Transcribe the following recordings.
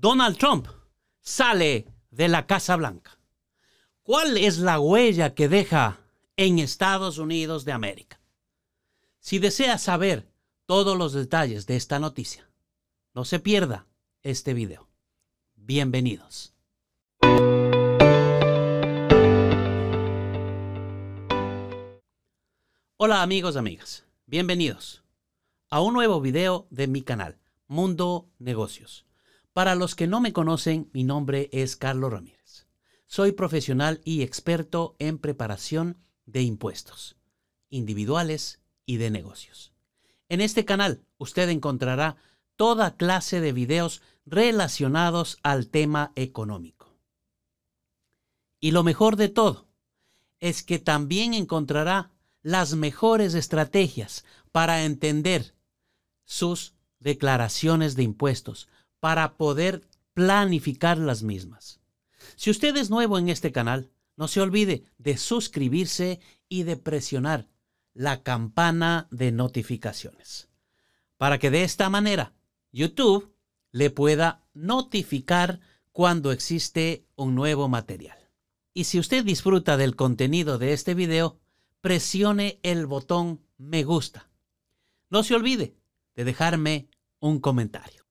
Donald Trump sale de la Casa Blanca. ¿Cuál es la huella que deja en Estados Unidos de América? Si desea saber todos los detalles de esta noticia, no se pierda este video. Bienvenidos. Hola amigos, amigas. Bienvenidos a un nuevo video de mi canal, Mundo Negocios. Para los que no me conocen, mi nombre es Carlos Ramírez. Soy profesional y experto en preparación de impuestos, individuales y de negocios. En este canal usted encontrará toda clase de videos relacionados al tema económico. Y lo mejor de todo es que también encontrará las mejores estrategias para entender sus declaraciones de impuestos, para poder planificar las mismas. Si usted es nuevo en este canal, no se olvide de suscribirse y de presionar la campana de notificaciones para que de esta manera YouTube le pueda notificar cuando existe un nuevo material. Y si usted disfruta del contenido de este video, presione el botón me gusta. No se olvide de dejarme un comentario.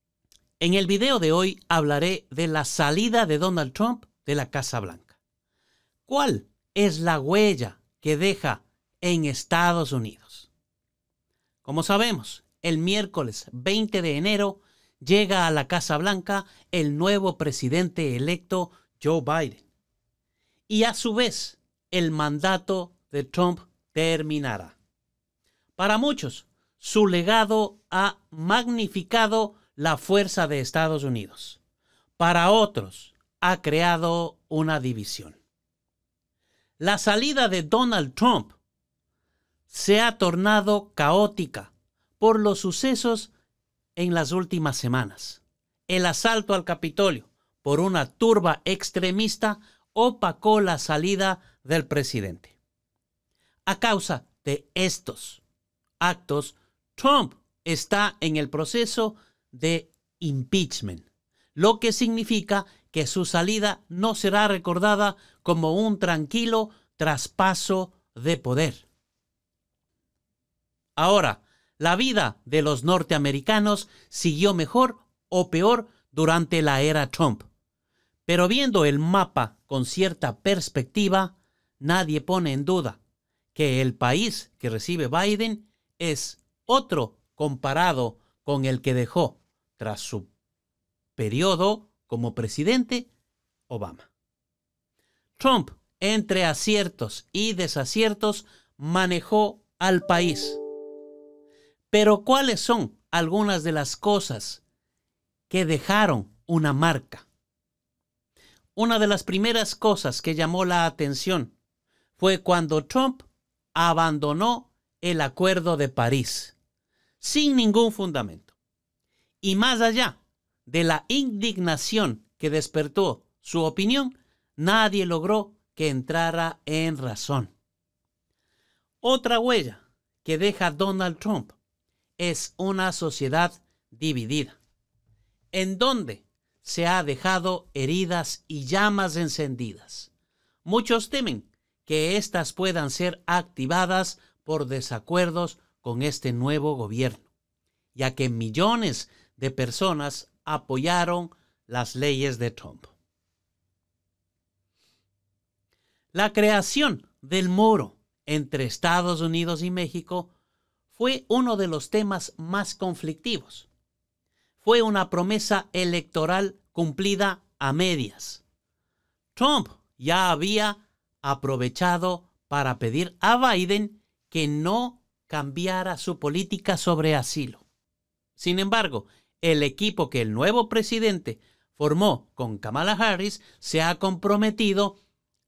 En el video de hoy hablaré de la salida de Donald Trump de la Casa Blanca. ¿Cuál es la huella que deja en Estados Unidos? Como sabemos, el miércoles 20 de enero llega a la Casa Blanca el nuevo presidente electo Joe Biden. Y a su vez, el mandato de Trump terminará. Para muchos, su legado ha magnificado la fuerza de Estados Unidos. Para otros, ha creado una división. La salida de Donald Trump se ha tornado caótica por los sucesos en las últimas semanas. El asalto al Capitolio por una turba extremista opacó la salida del presidente. A causa de estos actos, Trump está en el proceso de impeachment, lo que significa que su salida no será recordada como un tranquilo traspaso de poder. Ahora, la vida de los norteamericanos siguió mejor o peor durante la era Trump. Pero viendo el mapa con cierta perspectiva, nadie pone en duda que el país que recibe Biden es otro comparado con el que dejó tras su periodo como presidente Obama. Trump, entre aciertos y desaciertos, manejó al país. Pero ¿cuáles son algunas de las cosas que dejaron una marca? Una de las primeras cosas que llamó la atención fue cuando Trump abandonó el Acuerdo de París, sin ningún fundamento y más allá de la indignación que despertó su opinión, nadie logró que entrara en razón. Otra huella que deja Donald Trump es una sociedad dividida, en donde se ha dejado heridas y llamas encendidas. Muchos temen que éstas puedan ser activadas por desacuerdos con este nuevo gobierno, ya que millones de personas apoyaron las leyes de Trump. La creación del muro entre Estados Unidos y México fue uno de los temas más conflictivos. Fue una promesa electoral cumplida a medias. Trump ya había aprovechado para pedir a Biden que no cambiara su política sobre asilo. Sin embargo, el equipo que el nuevo presidente formó con Kamala Harris se ha comprometido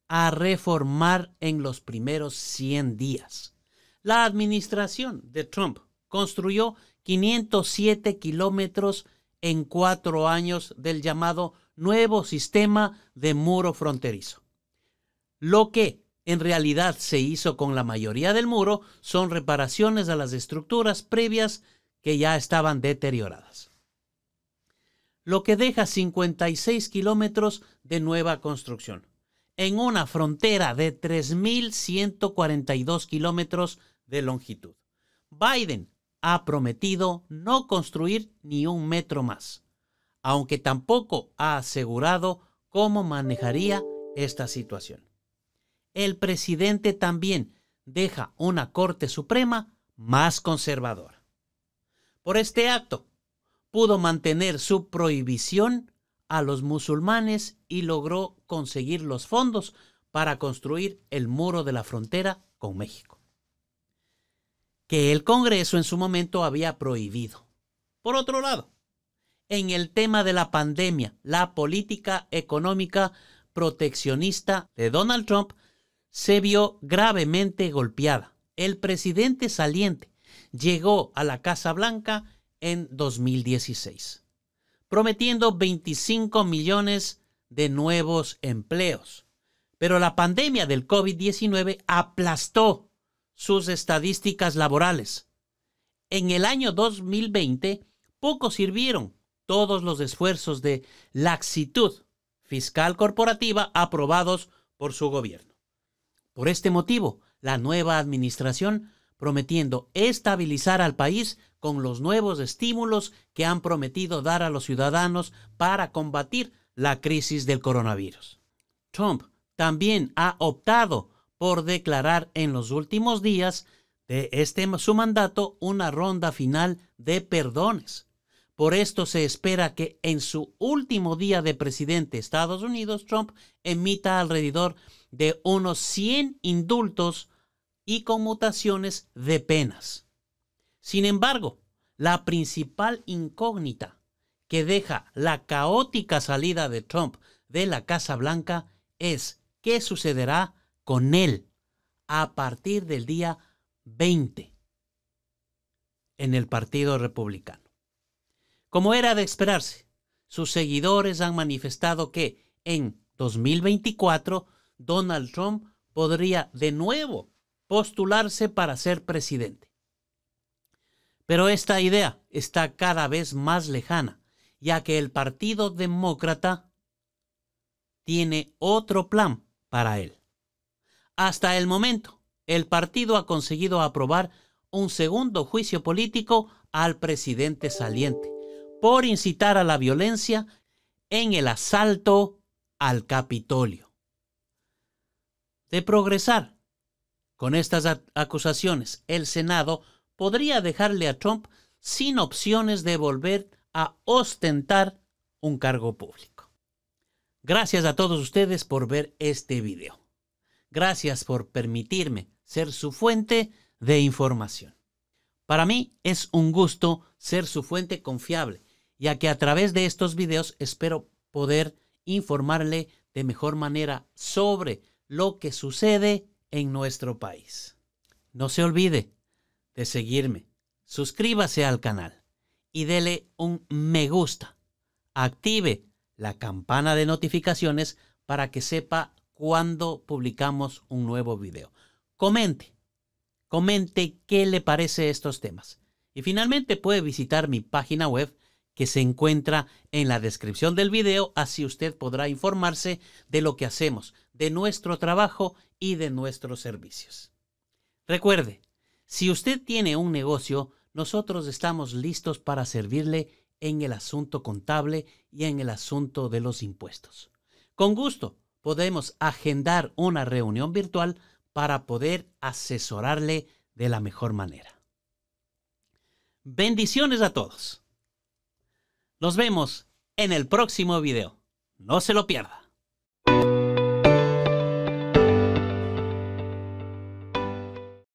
a reformar en los primeros 100 días. La administración de Trump construyó 507 kilómetros en cuatro años del llamado nuevo sistema de muro fronterizo. Lo que en realidad se hizo con la mayoría del muro son reparaciones a las estructuras previas que ya estaban deterioradas lo que deja 56 kilómetros de nueva construcción, en una frontera de 3.142 kilómetros de longitud. Biden ha prometido no construir ni un metro más, aunque tampoco ha asegurado cómo manejaría esta situación. El presidente también deja una Corte Suprema más conservadora. Por este acto, pudo mantener su prohibición a los musulmanes y logró conseguir los fondos para construir el muro de la frontera con México, que el Congreso en su momento había prohibido. Por otro lado, en el tema de la pandemia, la política económica proteccionista de Donald Trump se vio gravemente golpeada. El presidente saliente llegó a la Casa Blanca en 2016, prometiendo 25 millones de nuevos empleos. Pero la pandemia del COVID-19 aplastó sus estadísticas laborales. En el año 2020, poco sirvieron todos los esfuerzos de laxitud fiscal corporativa aprobados por su gobierno. Por este motivo, la nueva administración prometiendo estabilizar al país con los nuevos estímulos que han prometido dar a los ciudadanos para combatir la crisis del coronavirus. Trump también ha optado por declarar en los últimos días de este su mandato una ronda final de perdones. Por esto se espera que en su último día de presidente de Estados Unidos, Trump emita alrededor de unos 100 indultos y mutaciones de penas. Sin embargo, la principal incógnita que deja la caótica salida de Trump de la Casa Blanca es qué sucederá con él a partir del día 20 en el Partido Republicano. Como era de esperarse, sus seguidores han manifestado que en 2024 Donald Trump podría de nuevo postularse para ser presidente. Pero esta idea está cada vez más lejana, ya que el Partido Demócrata tiene otro plan para él. Hasta el momento, el partido ha conseguido aprobar un segundo juicio político al presidente saliente por incitar a la violencia en el asalto al Capitolio. De progresar, con estas acusaciones, el Senado podría dejarle a Trump sin opciones de volver a ostentar un cargo público. Gracias a todos ustedes por ver este video. Gracias por permitirme ser su fuente de información. Para mí es un gusto ser su fuente confiable, ya que a través de estos videos espero poder informarle de mejor manera sobre lo que sucede en nuestro país. No se olvide de seguirme, suscríbase al canal y dele un me gusta. Active la campana de notificaciones para que sepa cuando publicamos un nuevo video. Comente, comente qué le parece estos temas. Y finalmente puede visitar mi página web que se encuentra en la descripción del video, así usted podrá informarse de lo que hacemos, de nuestro trabajo y de nuestros servicios. Recuerde, si usted tiene un negocio, nosotros estamos listos para servirle en el asunto contable y en el asunto de los impuestos. Con gusto podemos agendar una reunión virtual para poder asesorarle de la mejor manera. Bendiciones a todos. Nos vemos en el próximo video. No se lo pierda.